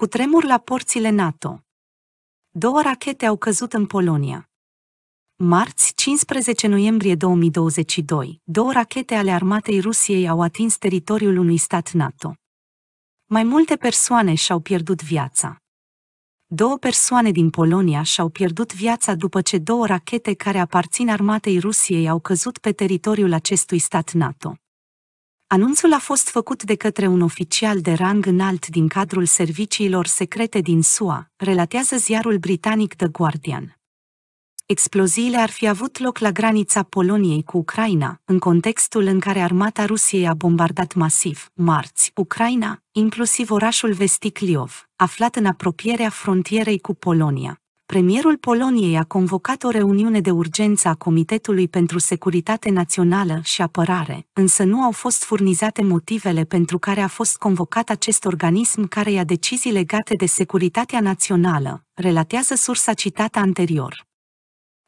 Cu tremur la porțile NATO. Două rachete au căzut în Polonia. Marți, 15 noiembrie 2022, două rachete ale armatei Rusiei au atins teritoriul unui stat NATO. Mai multe persoane și-au pierdut viața. Două persoane din Polonia și-au pierdut viața după ce două rachete care aparțin armatei Rusiei au căzut pe teritoriul acestui stat NATO. Anunțul a fost făcut de către un oficial de rang înalt din cadrul serviciilor secrete din SUA, relatează ziarul britanic The Guardian. Exploziile ar fi avut loc la granița Poloniei cu Ucraina, în contextul în care armata Rusiei a bombardat masiv, marți, Ucraina, inclusiv orașul vestic Liov, aflat în apropierea frontierei cu Polonia, premierul Poloniei a convocat o reuniune de urgență a Comitetului pentru Securitate Națională și Apărare, însă nu au fost furnizate motivele pentru care a fost convocat acest organism care ia decizii legate de securitatea națională, relatează sursa citată anterior.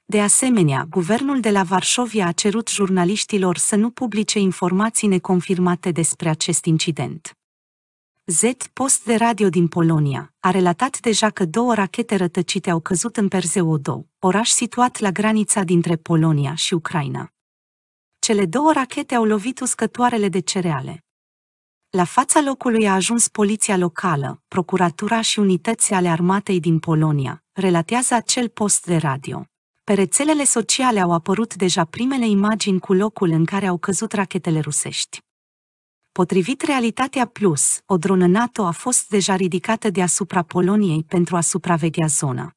De asemenea, guvernul de la Varșovia a cerut jurnaliștilor să nu publice informații neconfirmate despre acest incident. Z, post de radio din Polonia, a relatat deja că două rachete rătăcite au căzut în perseu oraș situat la granița dintre Polonia și Ucraina. Cele două rachete au lovit uscătoarele de cereale. La fața locului a ajuns poliția locală, procuratura și unități ale armatei din Polonia, relatează acel post de radio. Pe rețelele sociale au apărut deja primele imagini cu locul în care au căzut rachetele rusești. Potrivit Realitatea Plus, o dronă NATO a fost deja ridicată deasupra Poloniei pentru a supraveghea zona.